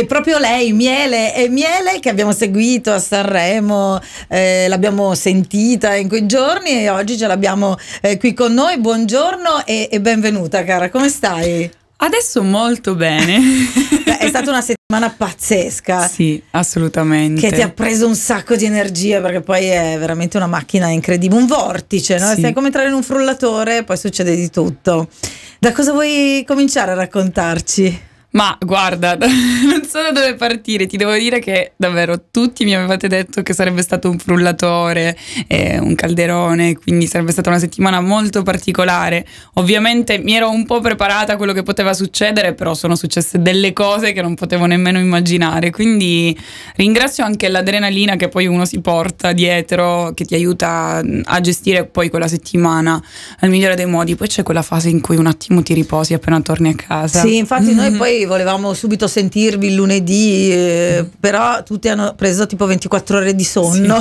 è proprio lei, Miele, è Miele che abbiamo seguito a Sanremo, eh, l'abbiamo sentita in quei giorni e oggi ce l'abbiamo eh, qui con noi. Buongiorno e, e benvenuta cara, come stai? Adesso molto bene. è stata una settimana pazzesca. Sì, assolutamente. Che ti ha preso un sacco di energia perché poi è veramente una macchina incredibile, un vortice, no? Sì. Sei come entrare in un frullatore, poi succede di tutto. Da cosa vuoi cominciare a raccontarci? Ma guarda, non so da dove partire, ti devo dire che davvero tutti mi avevate detto che sarebbe stato un frullatore, eh, un calderone, quindi sarebbe stata una settimana molto particolare. Ovviamente mi ero un po' preparata a quello che poteva succedere, però sono successe delle cose che non potevo nemmeno immaginare, quindi ringrazio anche l'adrenalina che poi uno si porta dietro, che ti aiuta mm, a gestire poi quella settimana al migliore dei modi. Poi c'è quella fase in cui un attimo ti riposi appena torni a casa. Sì, infatti noi mm. poi volevamo subito sentirvi il lunedì, eh, però tutti hanno preso tipo 24 ore di sonno.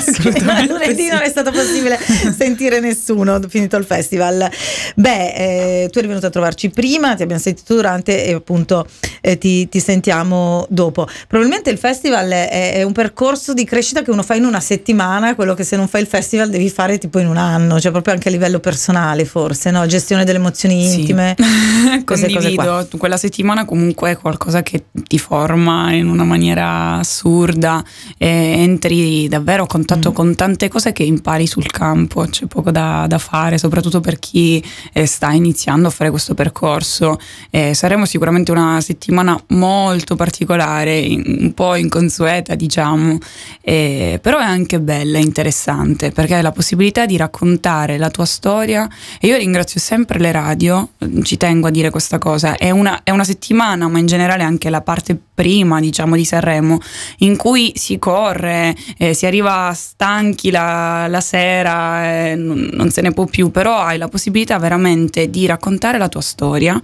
Sì, lunedì sì. non è stato possibile sentire nessuno finito il festival. Beh, eh, tu eri venuto a trovarci prima, ti abbiamo sentito durante e appunto eh, ti, ti, sentiamo dopo. Probabilmente il festival è, è, un percorso di crescita che uno fa in una settimana, quello che se non fai il festival devi fare tipo in un anno, cioè proprio anche a livello personale forse, no? gestione delle emozioni intime. Sì. Condivido, quella settimana comunque è qualcosa che ti forma in una maniera assurda, e entri davvero a contatto mm. con tante cose che impari sul campo, c'è poco da, da fare, soprattutto per chi eh, sta iniziando a fare questo percorso. Eh, saremo sicuramente una settimana molto particolare, in, un po' inconsueta diciamo, eh, però è anche bella, e interessante, perché hai la possibilità di raccontare la tua storia e io ringrazio sempre le radio, ci tengo a dire questa cosa, è una, è una settimana settimana, ma in generale anche la parte prima, diciamo, di Sanremo, in cui si corre, eh, si arriva stanchi la, la sera, eh, non se ne può più, però hai la possibilità veramente di raccontare la tua storia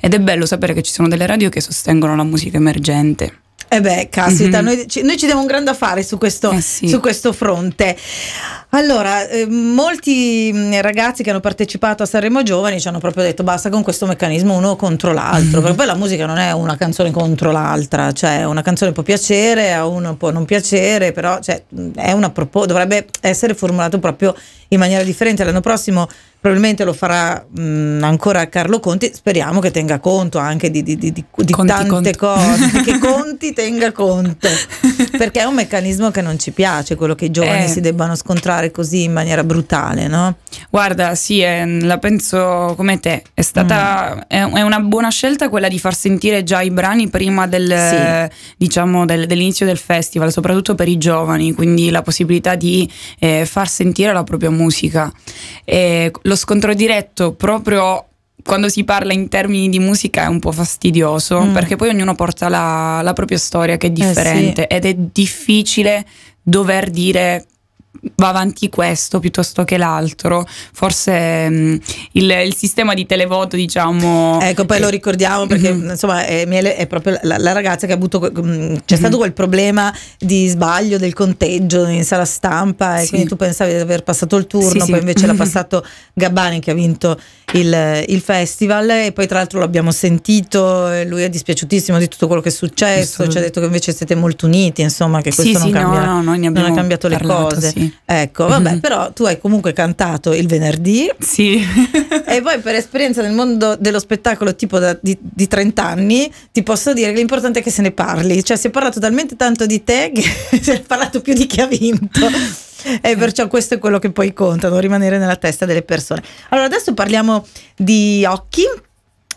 ed è bello sapere che ci sono delle radio che sostengono la musica emergente. Eh beh, caspita, mm -hmm. noi, ci, noi, ci, diamo un grande affare su questo, eh sì. su questo fronte. Allora, eh, molti mm, ragazzi che hanno partecipato a Sanremo Giovani ci hanno proprio detto basta con questo meccanismo uno contro l'altro, mm -hmm. perché poi la musica non è una canzone contro l'altra, cioè una canzone può piacere, a uno può non piacere, però cioè, dovrebbe essere formulato proprio in maniera differente. L'anno prossimo probabilmente lo farà mh, ancora Carlo Conti, speriamo che tenga conto anche di, di, di, di conti, tante conti. cose, che Conti tenga conto, perché è un meccanismo che non ci piace, quello che i giovani eh. si debbano scontrare così in maniera brutale, no? Guarda, sì, è, eh, la penso come te, è stata mm. è, è, una buona scelta quella di far sentire già i brani prima del, sì. diciamo, del, dell'inizio del festival, soprattutto per i giovani, quindi la possibilità di eh, far sentire la propria musica musica. E lo scontro diretto proprio quando si parla in termini di musica è un po' fastidioso mm. perché poi ognuno porta la, la, propria storia che è eh, differente eh sì. ed è difficile dover dire va avanti questo piuttosto che l'altro. Forse mh, mm, il, il, sistema di televoto, diciamo. Ecco, poi eh, lo ricordiamo perché uh mm-hmm. -huh. insomma è, è proprio la, la, ragazza che ha avuto. Mm, c'è uh -huh. stato mm-hmm. quel problema di sbaglio del conteggio in sala stampa sì. e quindi tu pensavi di aver passato il turno, sì, poi sì. invece l'ha passato Gabbani che ha vinto il, il festival e poi tra l'altro l'abbiamo sentito, lui è dispiaciutissimo di tutto quello che è successo, ci ha detto che invece siete molto uniti, insomma che questo non, cambia, no, no, non, ha cambiato parlato, le cose. sì. Ecco, vabbè, mm -hmm. però tu hai comunque cantato il venerdì. Sì. e poi per esperienza nel mondo dello spettacolo tipo da, di, di, 30 anni, ti posso dire che l'importante è che se ne parli. Cioè si è parlato talmente tanto di te che si è parlato più di chi ha vinto. E perciò questo è quello che poi conta, non rimanere nella testa delle persone. Allora, adesso parliamo di occhi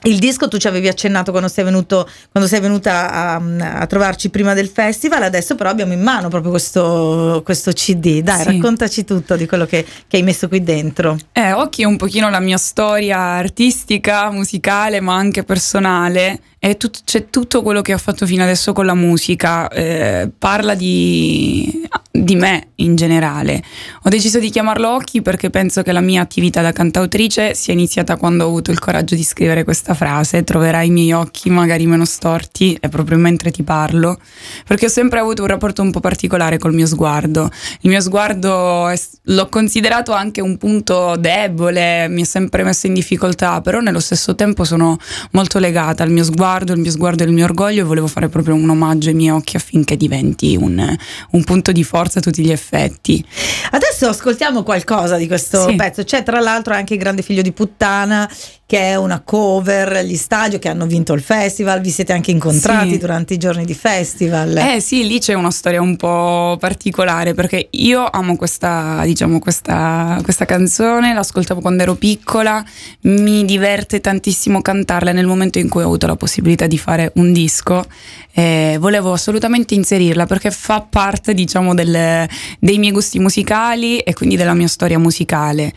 il disco tu ci avevi accennato quando sei, venuto, quando sei venuta a, a, trovarci prima del festival, adesso però abbiamo in mano proprio questo, questo CD. Dai, sì. raccontaci tutto di quello che, che, hai messo qui dentro. Eh, Occhi un pochino la mia storia artistica, musicale, ma anche personale Tut- c'è tutto quello che ho fatto fino adesso con la musica, eh, parla di, di, me in generale. Ho deciso di chiamarlo Occhi perché penso che la mia attività da cantautrice sia iniziata quando ho avuto il coraggio di scrivere questa frase, troverai i miei occhi magari meno storti, è proprio mentre ti parlo, perché ho sempre avuto un rapporto un po' particolare col mio sguardo. Il mio sguardo è, l'ho considerato anche un punto debole, mi ha sempre messo in difficoltà, però nello stesso tempo sono molto legata al mio sguardo sguardo, il mio sguardo e il mio orgoglio e volevo fare proprio un omaggio ai miei occhi affinché diventi un, un punto di forza a tutti gli effetti. Adesso ascoltiamo qualcosa di questo sì. pezzo, c'è tra l'altro anche Grande figlio di puttana che è una cover, gli stadio che hanno vinto il festival, vi siete anche incontrati sì. durante i giorni di festival. Eh sì, lì c'è una storia un po' particolare perché io amo questa, diciamo, questa, questa canzone, l'ascoltavo quando ero piccola, mi diverte tantissimo cantarla nel momento in cui ho avuto la possibilità di fare un disco. Eh, volevo assolutamente inserirla perché fa parte diciamo del, dei miei gusti musicali e quindi della mia storia musicale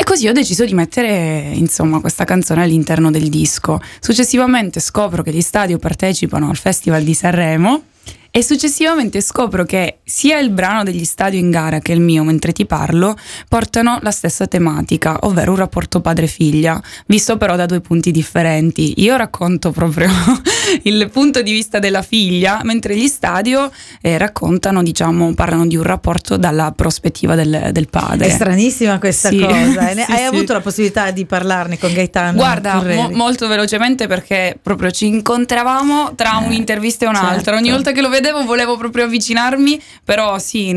e così ho deciso di mettere insomma, questa canzone all'interno del disco. Successivamente scopro che gli stadio partecipano al Festival di Sanremo e successivamente scopro che sia il brano degli stadio in gara che il mio mentre ti parlo portano la stessa tematica, ovvero un rapporto padre-figlia, visto però da due punti differenti. Io racconto proprio il punto di vista della figlia, mentre gli stadio eh, raccontano, diciamo, parlano di un rapporto dalla prospettiva del, del padre. È stranissima questa sì. cosa. Eh. sì, Hai sì. avuto la possibilità di parlarne con Gaetano? Guarda, mo molto velocemente perché proprio ci incontravamo tra eh, un'intervista e un'altra. Certo. Ogni volta che lo vedo vedevo volevo proprio avvicinarmi, però sì,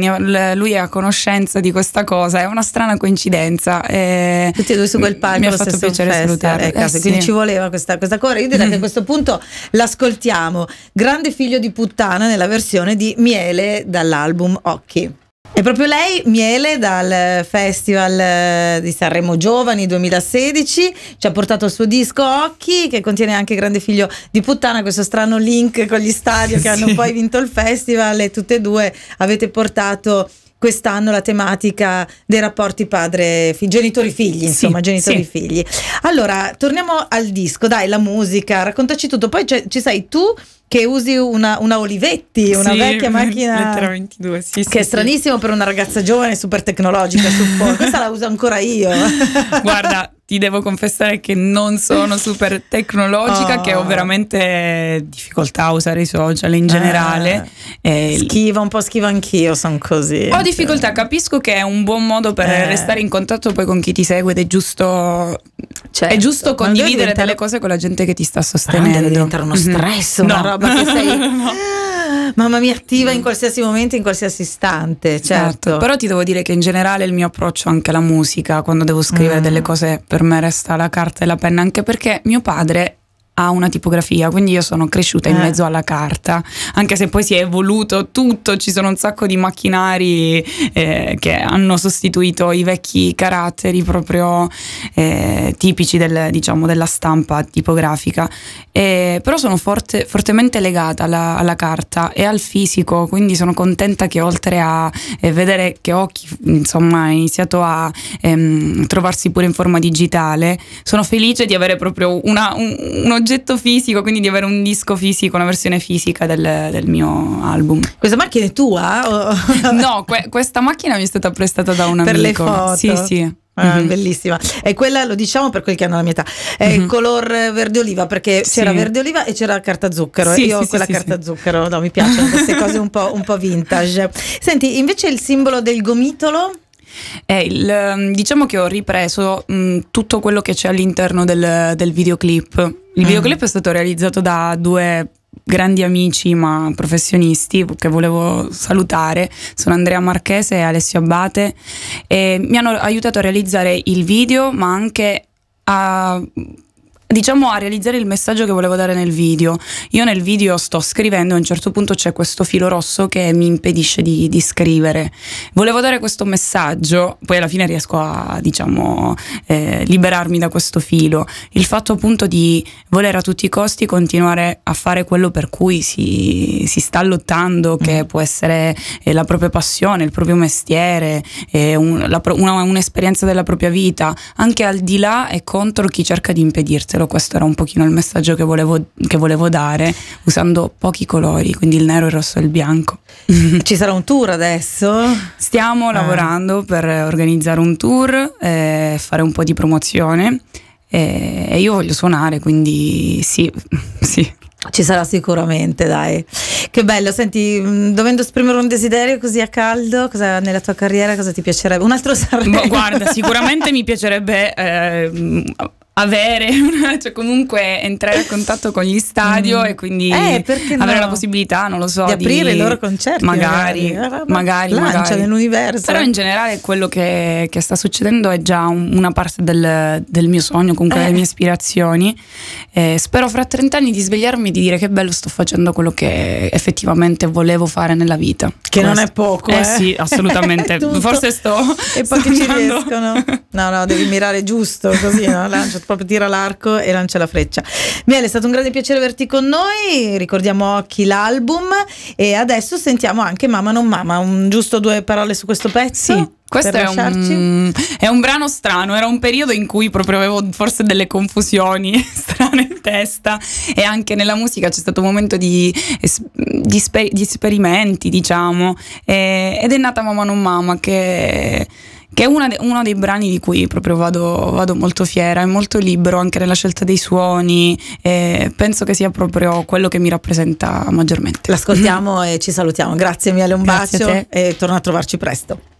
lui è a conoscenza di questa cosa, è una strana coincidenza. Eh, Tutti e due su quel palco. Mi ha fatto piacere festa, Eh, eh caso, quindi ci voleva questa, questa cosa. Io direi che a questo punto l'ascoltiamo. Grande figlio di puttana nella versione di Miele dall'album Occhi. È proprio lei, Miele, dal Festival eh, di Sanremo Giovani 2016, ci ha portato il suo disco Occhi, che contiene anche Grande Figlio di Puttana, questo strano link con gli stadio che sì. hanno poi vinto il festival e tutte e due avete portato quest'anno la tematica dei rapporti padre, genitori-figli, insomma, sì, genitori-figli. Sì. Allora, torniamo al disco, dai, la musica, raccontaci tutto, poi ci sei tu che usi una, una Olivetti, una sì, vecchia macchina 22, sì, che sì, è stranissimo per una ragazza giovane super tecnologica, suppongo. Questa la uso ancora io. Guarda, ti devo confessare che non sono super tecnologica, oh. che ho oh. veramente difficoltà a usare i social in generale. Eh. schiva, un po' schiva anch'io, sono così. Ho difficoltà, capisco che è un buon modo per eh. restare in contatto poi con chi ti segue ed è giusto, certo. è giusto condividere delle cose con la gente che ti sta ah, sostenendo. Ma non deve diventare uno stress, mm -hmm. una no. roba che sei... no. Eh mamma mi attiva in mm. qualsiasi momento, in qualsiasi istante. Certo. certo. Però ti devo dire che in generale il mio approccio anche alla musica, quando devo scrivere mm. delle cose, per me resta la carta e la penna, anche perché mio padre a una tipografia, quindi io sono cresciuta eh. in mezzo alla carta, anche se poi si è evoluto tutto, ci sono un sacco di macchinari eh, che hanno sostituito i vecchi caratteri proprio eh, tipici del, diciamo, della stampa tipografica, eh, però sono forte, fortemente legata alla, alla, carta e al fisico, quindi sono contenta che oltre a eh, vedere che ho insomma, iniziato a ehm, trovarsi pure in forma digitale, sono felice di avere proprio una, un, un oggetto oggetto fisico, quindi di avere un disco fisico, una versione fisica del, del mio album. Questa macchina è tua? no, que questa macchina mi è stata prestata da un amico. Per le foto? Sì, sì. Ah, mm Bellissima. E quella lo diciamo per quelli che hanno la mia età. È mm -hmm. color verde oliva perché sì. c'era verde oliva e c'era carta zucchero. Sì, Io ho sì, quella carta zucchero, no, mi piacciono queste cose un po', un po' vintage. Senti, invece il simbolo del gomitolo? Il, ehm, diciamo che ho ripreso mh, tutto quello che c'è all'interno del, del, videoclip, il mm. videoclip è stato realizzato da due grandi amici ma professionisti che volevo salutare sono Andrea Marchese e Alessio Abate e mi hanno aiutato a realizzare il video ma anche a diciamo a realizzare il messaggio che volevo dare nel video. Io nel video sto scrivendo, e a un certo punto c'è questo filo rosso che mi impedisce di, di scrivere. Volevo dare questo messaggio, poi alla fine riesco a, diciamo, eh, liberarmi da questo filo. Il fatto appunto di voler a tutti i costi continuare a fare quello per cui si, si sta lottando, che mm. può essere eh, la propria passione, il proprio mestiere, eh, un, la, una, un'esperienza della propria vita, anche al di là e contro chi cerca di impedirtelo però questo era un pochino il messaggio che volevo, che volevo dare usando pochi colori, quindi il nero, il rosso e il bianco. Ci sarà un tour adesso? Stiamo ah. lavorando per organizzare un tour, eh, fare un po' di promozione e io voglio suonare, quindi sì, sì. Ci sarà sicuramente, dai. Che bello, senti, mm, dovendo esprimere un desiderio così a caldo, cosa, nella tua carriera cosa ti piacerebbe? Un altro boh, Sanremo? guarda, sicuramente mi piacerebbe eh, avere, una, cioè comunque entrare a contatto con gli stadio mm. e quindi eh, no? avere la possibilità, non lo so, di aprire i loro concerti. Magari, magari, eh, magari lancia nell'universo. Però in generale quello che, che sta succedendo è già un, una parte del, del, mio sogno, comunque eh. delle mie ispirazioni. Eh, spero fra 30 anni di svegliarmi e di dire che bello sto facendo quello che effettivamente volevo fare nella vita. Che Come non è poco. Eh, eh. sì, assolutamente. Forse sto... E poi sto che ci riescono. No, no, devi mirare giusto così, no? Lancia proprio tira l'arco e lancia la freccia. Miele, è stato un grande piacere averti con noi, ricordiamo Occhi l'album e adesso sentiamo anche Mamma non Mamma, un, giusto due parole su questo pezzo? Sì. Questo è un, è un, brano strano, era un periodo in cui proprio avevo forse delle confusioni strane in testa e anche nella musica c'è stato un momento di, di, sper, di esperimenti, diciamo, e, ed è nata Mamma non Mamma che che è de, uno dei brani di cui proprio vado, vado, molto fiera, è molto libero anche nella scelta dei suoni e penso che sia proprio quello che mi rappresenta maggiormente. L'ascoltiamo mm e ci salutiamo, grazie Miele, un Grazie bacio e torna a trovarci presto.